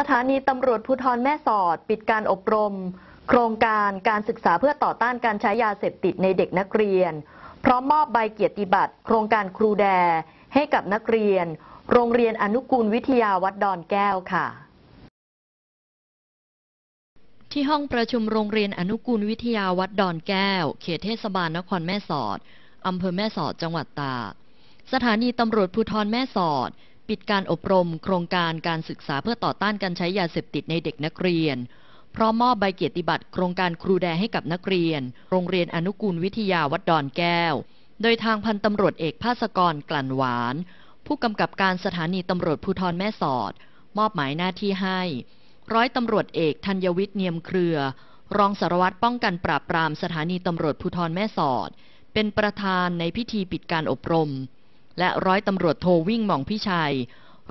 สถานีตำรวจภูธรแม่สอดปิดการอบรม โครงการการศึกษาเพื่อต่อต้านการใช้ยาเสพติดในเด็กนักเรียนพร้อมมอบใบเกียรติบัตรโครงการครูแดให้กับนักเรียน โรงเรียนอนุกูลวิทยาวัดดอนแก้วค่ะ ที่ห้องประชุมโรงเรียนอนุกูลวิทยาวัดดอนแก้ว เขตเทศบาลนครแม่สอดอำเภอแม่สอดจังหวัดตากสถานีตำรวจภูธรแม่สอดปิดการอบรมโครงการการศึกษาเพื่อต่อต้านการใช้ยาเสพติดในเด็กนักเรียน พร้อมมอบใบเกียรติบัตรโครงการครูแดให้กับนักเรียน โรงเรียนอนุกูลวิทยาวัดดอนแก้ว โดยทางพันตำรวจเอกภาสกรกลั่นหวาน ผู้กำกับการสถานีตำรวจภูธรแม่สอด มอบหมายหน้าที่ให้ ร้อยตำรวจเอกธัญวิทย์เนียมเครือ รองสารวัตรป้องกันปราบปราม สถานีตำรวจภูธรแม่สอด เป็นประธานในพิธีปิดการอบรมและร้อยตำรวจโทวิ่งหม่องพิชัย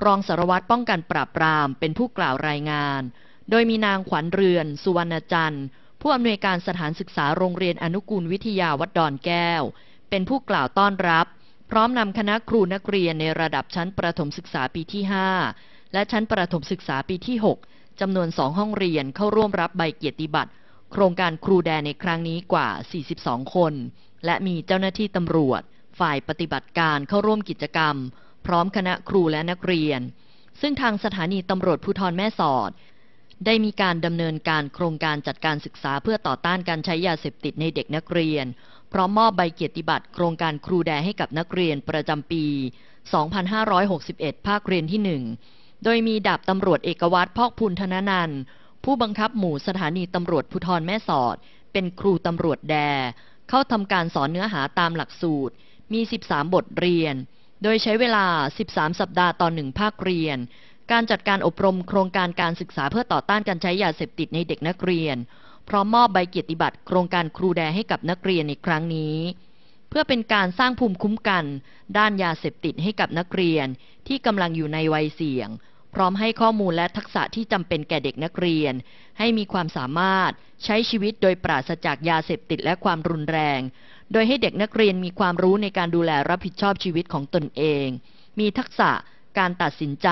รองสารวัตรป้องกันปราบปราม เป็นผู้กล่าวรายงาน โดยมีนางขวัญเรือน สุวรรณจันทร์ ผู้อำนวยการสถานศึกษาโรงเรียนอนุกูลวิทยาวัดดอนแก้ว เป็นผู้กล่าวต้อนรับพร้อมนำคณะครูนักเรียนในระดับชั้นประถมศึกษาปีที่ 5 และชั้นประถมศึกษาปีที่ 6จำนวนสองห้องเรียนเข้าร่วมรับใบเกียรติบัตรโครงการครูแดนในครั้งนี้กว่า42คนและมีเจ้าหน้าที่ตำรวจฝ่ายปฏิบัติการเข้าร่วมกิจกรรม พร้อมคณะครูและนักเรียน ซึ่งทางสถานีตำรวจภูธรแม่สอดได้มีการดำเนินการโครงการจัดการศึกษาเพื่อต่อต้านการใช้ยาเสพติดในเด็กนักเรียน พร้อมมอบใบเกียรติบัตรโครงการครูแดให้กับนักเรียนประจำปี 2561 ภาคเรียนที่ 1 โดยมีดาบตำรวจเอกวัตรพอกพูนธนนันผู้บังคับหมู่สถานีตำรวจภูธรแม่สอด เป็นครูตำรวจแดเข้าทำการสอนเนื้อหาตามหลักสูตรมี 13 บทเรียน โดยใช้เวลา 13 สัปดาห์ ต่อหนึ่งภาคเรียน การจัดการอบรมโครงการการศึกษาเพื่อต่อต้านการใช้ยาเสพติดในเด็กนักเรียน พร้อมมอบใบเกียรติบัตรโครงการครูแดให้กับนักเรียนในครั้งนี้ เพื่อเป็นการสร้างภูมิคุ้มกัน ด้านยาเสพติดให้กับนักเรียนที่กำลังอยู่ในวัยเสี่ยงพร้อมให้ข้อมูลและทักษะที่จำเป็นแก่เด็กนักเรียน ให้มีความสามารถใช้ชีวิตโดยปราศจากยาเสพติดและความรุนแรง โดยให้เด็กนักเรียนมีความรู้ในการดูแลรับผิดชอบชีวิตของตนเอง มีทักษะการตัดสินใจ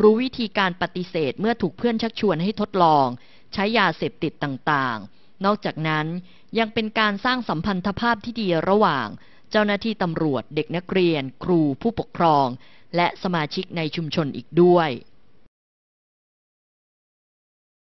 รู้วิธีการปฏิเสธเมื่อถูกเพื่อนชักชวนให้ทดลอง ใช้ยาเสพติดต่างๆ นอกจากนั้นยังเป็นการสร้างสัมพันธภาพที่ดีระหว่าง เจ้าหน้าที่ตำรวจ เด็กนักเรียน ครู ผู้ปกครอง และสมาชิกในชุมชนอีกด้วย